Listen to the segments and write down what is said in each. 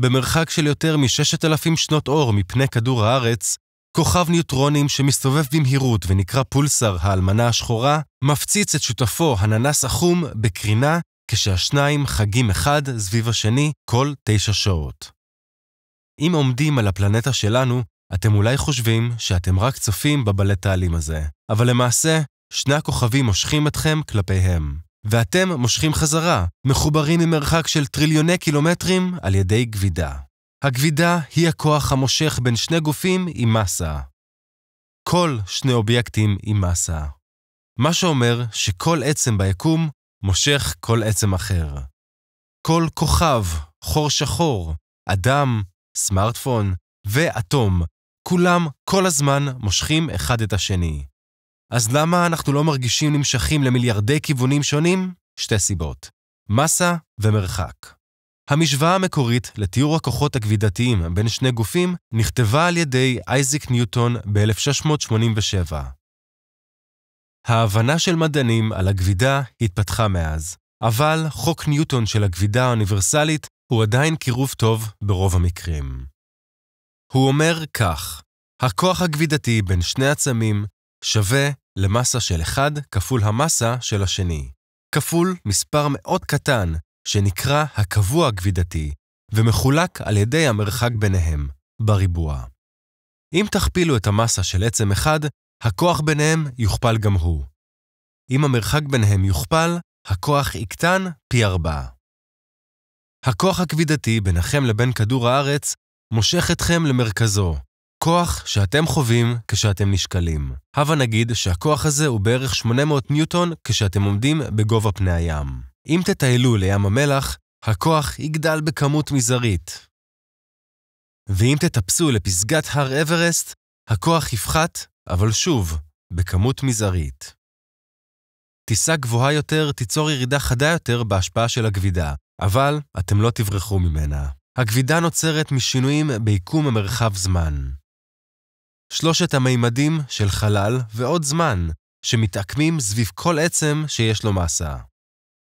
במרחק של יותר מ-6,000 שנות אור מפני כדור הארץ, כוכב ניוטרונים שמסתובב במהירות ונקרא פולסר האלמנה השחורה, מפציץ את שותפו הננס החום בקרינה, כשהשניים חגים אחד סביב השני כל תשע שעות. אם עומדים על הפלנטה שלנו, אתם אולי חושבים שאתם רק צופים בבלט האלים הזה, אבל למעשה, שני הכוכבים מושכים אתכם כלפיהם. ואתם מושכים חזרה, מחוברים ממרחק של טריליוני קילומטרים על ידי גבידה. הגבידה היא הכוח המושך בין שני גופים עם מסה. כל שני אובייקטים עם מסה. מה שאומר שכל עצם ביקום מושך כל עצם אחר. כל כוכב, חור שחור, אדם, סמארטפון ואטום, כולם כל הזמן מושכים אחד את השני. אז למה אנחנו לא מרגישים נמשכים למיליארדי כיוונים שונים? שתי סיבות. מסה ומרחק. המשוואה המקורית לתיאור הכוחות הכבידתיים בין שני גופים נכתבה על ידי אייזיק ניוטון ב-1687. ההבנה של מדענים על הכבידה התפתחה מאז, אבל חוק ניוטון של הכבידה האוניברסלית הוא עדיין קירוב טוב ברוב המקרים. הוא אומר כך, הכוח הכבידתי בין שני עצמים שווה למסה של אחד כפול המסה של השני, כפול מספר מאוד קטן, שנקרא הקבוע הכבידתי, ומחולק על ידי המרחק ביניהם, בריבוע. אם תכפילו את המסה של עצם אחד, הכוח ביניהם יוכפל גם הוא. אם המרחק ביניהם יוכפל, הכוח יקטן פי ארבעה. הכוח הכבידתי ביניכם לבין כדור הארץ מושך אתכם למרכזו, כוח שאתם חווים כשאתם נשקלים. הבה נגיד שהכוח הזה הוא בערך 800 ניוטון כשאתם עומדים בגובה פני הים. אם תטיילו לים המלח, הכוח יגדל בכמות מזערית. ואם תטפסו לפסגת הר אברסט, הכוח יפחת, אבל שוב, בכמות מזערית. טיסה גבוהה יותר תיצור ירידה חדה יותר בהשפעה של הכבידה, אבל אתם לא תברחו ממנה. הכבידה נוצרת משינויים ביקום המרחב זמן. שלושת המימדים של חלל ועוד זמן, שמתעקמים סביב כל עצם שיש לו מסה.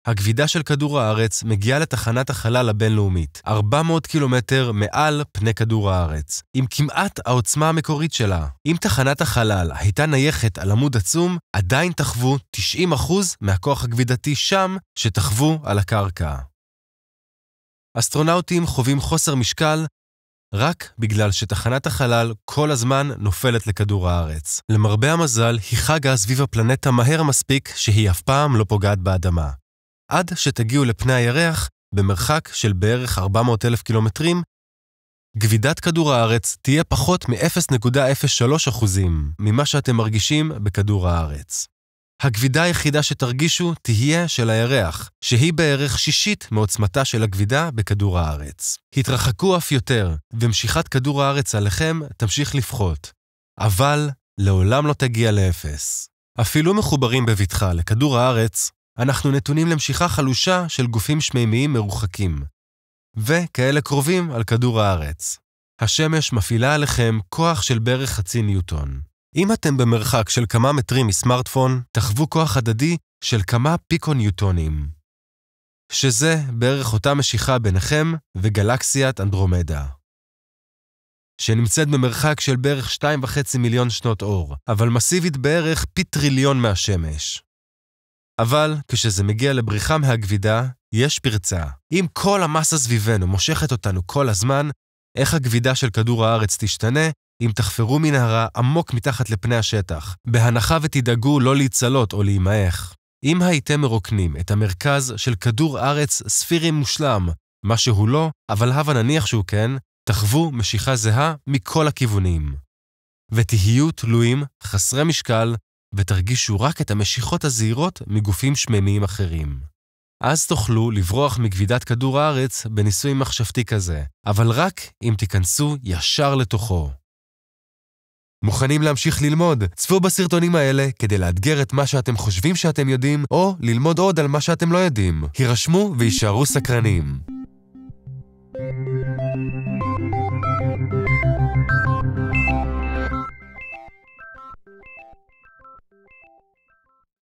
הכבידה של כדור הארץ מגיעה לתחנת החלל הבינלאומית, 400 קילומטר מעל פני כדור הארץ, עם כמעט העוצמה המקורית שלה. אם תחנת החלל הייתה נייחת על עמוד עצום, עדיין תחוו 90% מהכוח הכבידתי שם, שתחוו על הקרקע. אסטרונאוטים חווים חוסר משקל רק בגלל שתחנת החלל כל הזמן נופלת לכדור הארץ. למרבה המזל, היא חגה סביב הפלנטה מהר מספיק שהיא אף פעם לא פוגעת באדמה. עד שתגיעו לפני הירח, במרחק של בערך 400 אלף קילומטרים, גבידת כדור הארץ תהיה פחות מ-0.03% ממה שאתם מרגישים בכדור הארץ. הכבידה היחידה שתרגישו תהיה של הירח, שהיא בערך שישית מעוצמתה של הכבידה בכדור הארץ. התרחקו אף יותר, ומשיכת כדור הארץ עליכם תמשיך לפחות. אבל לעולם לא תגיע לאפס. אפילו מחוברים בבטחה לכדור הארץ, אנחנו נתונים למשיכה חלושה של גופים שמימיים מרוחקים, וכאלה קרובים על כדור הארץ. השמש מפעילה עליכם כוח של בערך חצי ניוטון. אם אתם במרחק של כמה מטרים מסמארטפון, תחוו כוח הדדי של כמה פיקו-ניוטונים, שזה בערך אותה משיכה ביניכם וגלקסיית אנדרומדה. שנמצאת במרחק של בערך 2.5 מיליון שנות אור, אבל מסיבית בערך פי טריליון מהשמש. אבל כשזה מגיע לבריחה מהגבידה, יש פרצה. אם כל המסה סביבנו מושכת אותנו כל הזמן, איך הגבידה של כדור הארץ תשתנה אם תחפרו מנהרה עמוק מתחת לפני השטח, בהנחה ותדאגו לא להיצלות או להימעך. אם הייתם מרוקנים את המרכז של כדור ארץ ספירי מושלם, מה שהוא לא, אבל הבה נניח שהוא כן, תחוו משיכה זהה מכל הכיוונים. ותהיו תלויים, חסרי משקל, ותרגישו רק את המשיכות הזהירות מגופים שמימיים אחרים. אז תוכלו לברוח מכבידת כדור הארץ בניסוי מחשבתי כזה, אבל רק אם תיכנסו ישר לתוכו. מוכנים להמשיך ללמוד? צפו בסרטונים האלה כדי לאתגר את מה שאתם חושבים שאתם יודעים, או ללמוד עוד על מה שאתם לא יודעים. הירשמו ויישארו סקרנים.